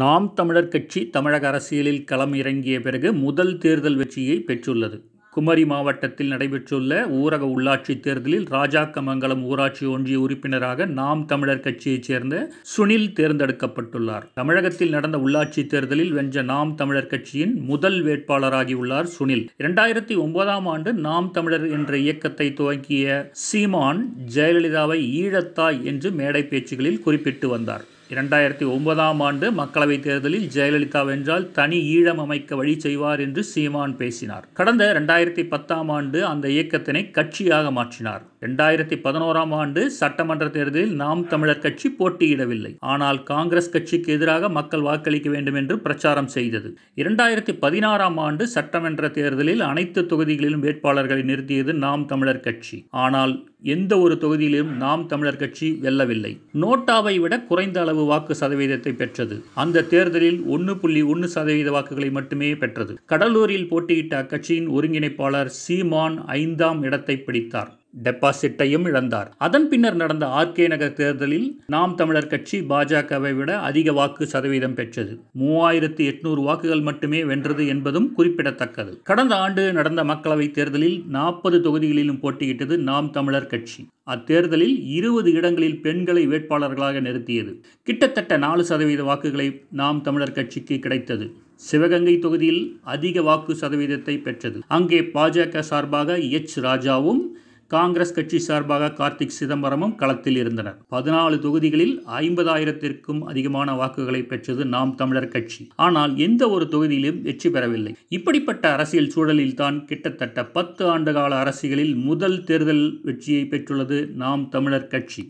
நாம் தமிழர் கட்சி தமிழக அரசியலில் களம் இறங்கிய பிறகு முதல் தேர்தல் வெற்றியை பெற்றுள்ளது குமரி மாவட்டத்தில் நடைபெற்றுள்ள ஊரக உள்ளாட்சி தேர்தலில் ராஜாக்கமங்கலம் ஊராட்சி ஒன்றிய உறுப்பினராக நாம் தமிழர் கட்சியைச் சேர்ந்த சுனில் தேர்ந்தெடுக்கப்பட்டுள்ளார் தமிழகத்தில் நடந்த உள்ளாட்சி தேர்தலில் வென்ற நாம் தமிழர் கட்சியின் முதல் வேட்பாளராகியுள்ளார் சுனில் இரண்டாயிரத்தி ஒன்பதாம் ஆண்டு நாம் தமிழர் என்ற இயக்கத்தை துவங்கிய சீமான் ஜெயலலிதாவை ஈழத்தாய் என்று மேடை பேச்சுகளில் குறிப்பிட்டு வந்தார் இரண்டாயிரத்தி ஒன்பதாம் ஆண்டு மக்களவைத் தேர்தலில் ஜெயலலிதா வென்றால் தனி ஈழம் அமைக்க வழி செய்வார் என்று சீமான் பேசினார் கடந்த இரண்டாயிரத்தி பத்தாம் ஆண்டு அந்த இயக்கத்தினை கட்சியாக மாற்றினார் இரண்டாயிரத்தி பதினோராம் ஆண்டு சட்டமன்ற தேர்தலில் நாம் தமிழர் கட்சி போட்டியிடவில்லை ஆனால் காங்கிரஸ் கட்சிக்கு எதிராக மக்கள் வாக்களிக்க வேண்டும் என்று பிரச்சாரம் செய்தது இரண்டாயிரத்தி பதினாறாம் ஆண்டு சட்டமன்ற தேர்தலில் அனைத்து தொகுதிகளிலும் வேட்பாளர்களை நிறுத்தியது நாம் தமிழர் கட்சி ஆனால் எந்த ஒரு தொகுதியிலும் நாம் தமிழர் கட்சி வெல்லவில்லை நோட்டாவை விட குறைந்த அளவு வாக்கு சதவீதத்தை பெற்றது அந்த தேர்தலில் ஒன்று புள்ளி ஒன்று சதவீத வாக்குகளை மட்டுமே பெற்றது கடலூரில் போட்டியிட்ட அக்கட்சியின் ஒருங்கிணைப்பாளர் சீமான் ஐந்தாம் இடத்தை பிடித்தார் டெபாசிட்டையும் இழந்தார் அதன் பின்னர் நடந்த ஆர்கே நகர் தேர்தலில் நாம் தமிழர் கட்சி பாஜகவை விட அதிக வாக்கு சதவீதம் பெற்றது மூவாயிரத்து எட்நூறு வாக்குகள் மட்டுமே வென்றது என்பதும் குறிப்பிடத்தக்கது கடந்த ஆண்டு நடந்த மக்களவைத் தேர்தலில் நாற்பது தொகுதிகளிலும் போட்டியிட்டது நாம் தமிழர் கட்சி அத்தேர்தலில் இருபது இடங்களில் பெண்களை வேட்பாளர்களாக நிறுத்தியது கிட்டத்தட்ட நாலு சதவீத வாக்குகளை நாம் தமிழர் கட்சிக்கு கிடைத்தது சிவகங்கை தொகுதியில் அதிக வாக்கு சதவீதத்தை பெற்றது அங்கே பாஜக சார்பாக எச் ராஜாவும் காங்கிரஸ் கட்சி சார்பாக கார்த்திக் சிதம்பரமும் களத்தில் இருந்தனர் பதினாலு தொகுதிகளில் ஐம்பதாயிரத்திற்கும் அதிகமான வாக்குகளை பெற்றது நாம் தமிழர் கட்சி ஆனால் எந்த ஒரு தொகுதியிலும் வெற்றி பெறவில்லை இப்படிப்பட்ட அரசியல் சூழலில் தான் கிட்டத்தட்ட பத்து ஆண்டுகால அரசியலில் முதல் தேர்தல் வெற்றியை பெற்றுள்ளது நாம் தமிழர் கட்சி